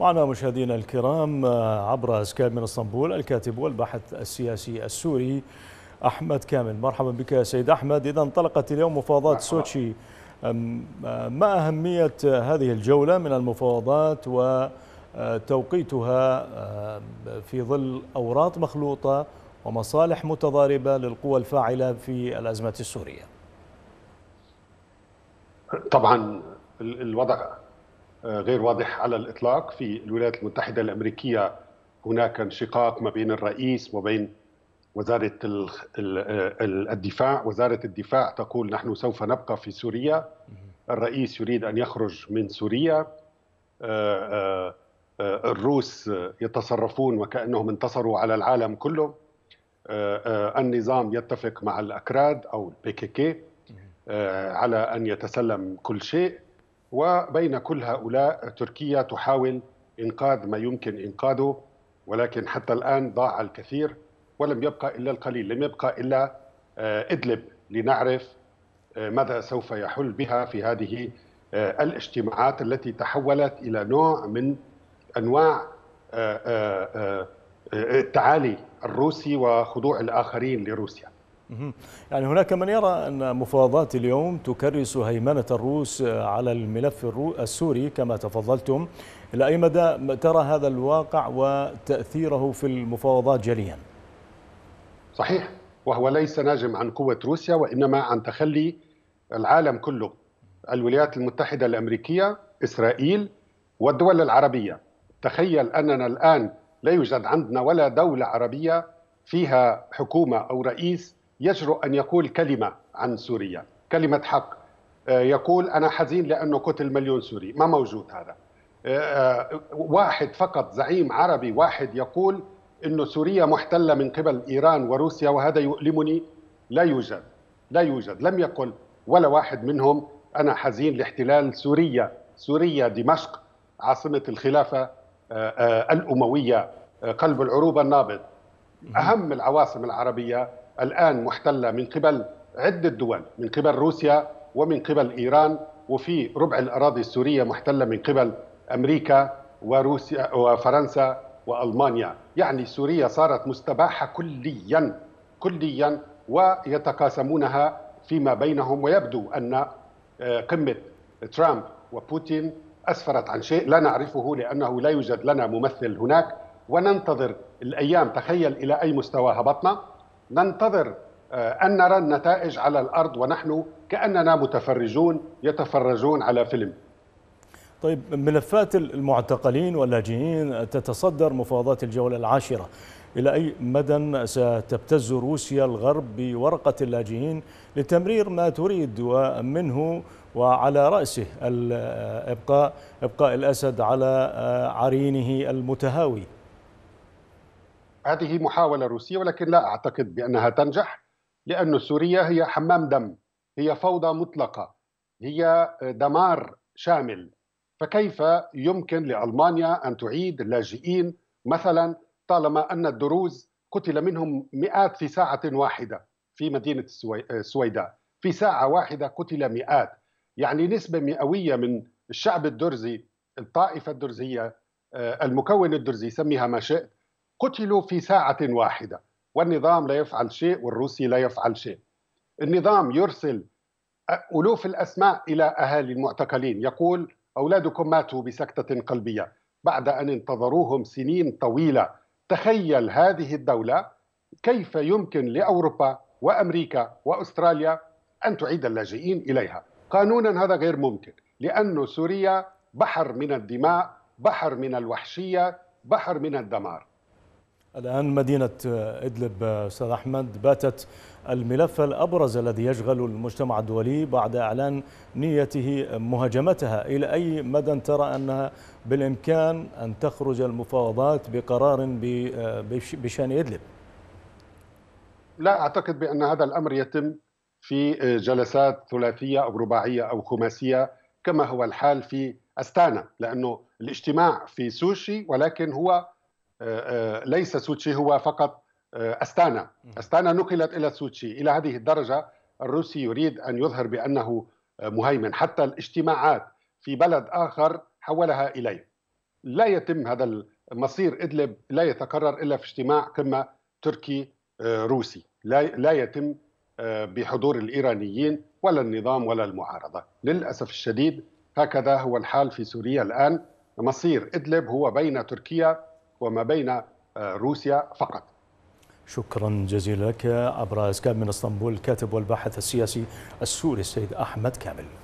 معنا مشاهدينا الكرام آه، عبر اسكاب من اسطنبول الكاتب والباحث السياسي السوري احمد كامل مرحبا بك يا سيد احمد اذا انطلقت اليوم مفاوضات سوتشي آه، ما اهميه هذه الجوله من المفاوضات وتوقيتها آه، في ظل اوراق مخلوطه ومصالح متضاربه للقوى الفاعله في الازمه السوريه طبعا الوضع غير واضح على الاطلاق في الولايات المتحده الامريكيه هناك انشقاق ما بين الرئيس وبين وزاره الدفاع، وزاره الدفاع تقول نحن سوف نبقى في سوريا الرئيس يريد ان يخرج من سوريا آه، آه، آه، الروس يتصرفون وكانهم انتصروا على العالم كله النظام يتفق مع الاكراد او البي كي كي على ان يتسلم كل شيء وبين كل هؤلاء تركيا تحاول إنقاذ ما يمكن إنقاذه ولكن حتى الآن ضاع الكثير ولم يبقى إلا القليل لم يبقى إلا آه، إدلب لنعرف آه، ماذا سوف يحل بها في هذه آه، الاجتماعات التي تحولت إلى نوع من أنواع التعالي الروسي وخضوع الآخرين لروسيا يعني هناك من يرى أن مفاوضات اليوم تكرس هيمنة الروس على الملف السوري كما تفضلتم إلى أي مدى ترى هذا الواقع وتأثيره في المفاوضات جليا صحيح وهو ليس ناجم عن قوة روسيا وإنما عن تخلي العالم كله الولايات المتحدة الأمريكية إسرائيل والدول العربية تخيل أننا الآن لا يوجد عندنا ولا دولة عربية فيها حكومة أو رئيس يجرؤ أن يقول كلمة عن سوريا كلمة حق آه، يقول أنا حزين لأنه قتل مليون سوري ما موجود هذا آه، آه، واحد فقط زعيم عربي واحد يقول أنه سوريا محتلة من قبل إيران وروسيا وهذا يؤلمني لا يوجد لا يوجد لم يقل ولا واحد منهم أنا حزين لاحتلال سوريا سوريا دمشق عاصمة الخلافة الأموية قلب العروبة النابض أهم العواصم العربية الآن محتلة من قبل عدة دول من قبل روسيا ومن قبل إيران وفي ربع الأراضي السورية محتلة من قبل أمريكا وروسيا وفرنسا وألمانيا يعني سوريا صارت مستباحة كليا كليا ويتقاسمونها فيما بينهم ويبدو أن آه، قمة ترامب وبوتين أسفرت عن شيء لا نعرفه لأنه لا يوجد لنا ممثل هناك وننتظر الأيام تخيل إلى أي مستوى هبطنا ننتظر آه، أن نرى النتائج على الأرض ونحن كأننا متفرجون يتفرجون على فيلم طيب ملفات المعتقلين واللاجئين تتصدر مفاوضات الجولة العاشرة إلى أي مدى ستبتز روسيا الغرب بورقة اللاجئين لتمرير ما تريد ومنه وعلى رأسه إبقاء, إبقاء الأسد على آه، عرينه المتهاوي هذه محاولة روسية ولكن لا أعتقد بأنها تنجح لأن سوريا هي حمام دم هي فوضى مطلقة هي دمار شامل فكيف يمكن لألمانيا أن تعيد اللاجئين مثلا طالما أن الدروز قتل منهم مئات في ساعة واحدة في مدينة السويداء في ساعة واحدة قتل مئات يعني نسبة مئوية من الشعب الدرزي الطائفة الدرزية آه، المكون الدرزي سميها ما شئت قتلوا في ساعة واحدة والنظام لا يفعل شيء والروسي لا يفعل شيء النظام يرسل ألوف الأسماء إلى أهالي المعتقلين يقول أولادكم ماتوا بسكتة قلبية بعد أن انتظروهم سنين طويلة تخيل هذه الدولة كيف يمكن لأوروبا وأمريكا وأستراليا أن تعيد اللاجئين إليها قانونا هذا غير ممكن لأن سوريا بحر من الدماء بحر من الوحشية بحر من الدمار الآن مدينة آه، إدلب آه، أستاذ أحمد باتت الملف الأبرز الذي يشغل المجتمع الدولي بعد إعلان نيته آه، مهاجمتها إلى أي مدى ترى أنها بالإمكان أن تخرج المفاوضات بقرار بشأن إدلب لا أعتقد بأن هذا الأمر يتم في جلسات ثلاثية أو رباعية أو خماسية كما هو الحال في أستانا لأنه الاجتماع في سوشي ولكن هو آه، آه، ليس سوتشي هو فقط آه، استانا استانا نقلت الى سوتشي الى هذه الدرجه الروسي يريد ان يظهر بانه مهيمن حتى الاجتماعات في بلد اخر حولها اليه لا يتم هذا مصير ادلب لا يتكرر الا في اجتماع قمه تركي روسي لا يتم بحضور الايرانيين ولا النظام ولا المعارضه للاسف الشديد هكذا هو الحال في سوريا الان مصير ادلب هو بين تركيا وما بين آه، روسيا فقط شكرا جزيلا لك عبر كامل من اسطنبول الكاتب والباحث السياسي السوري السيد احمد كامل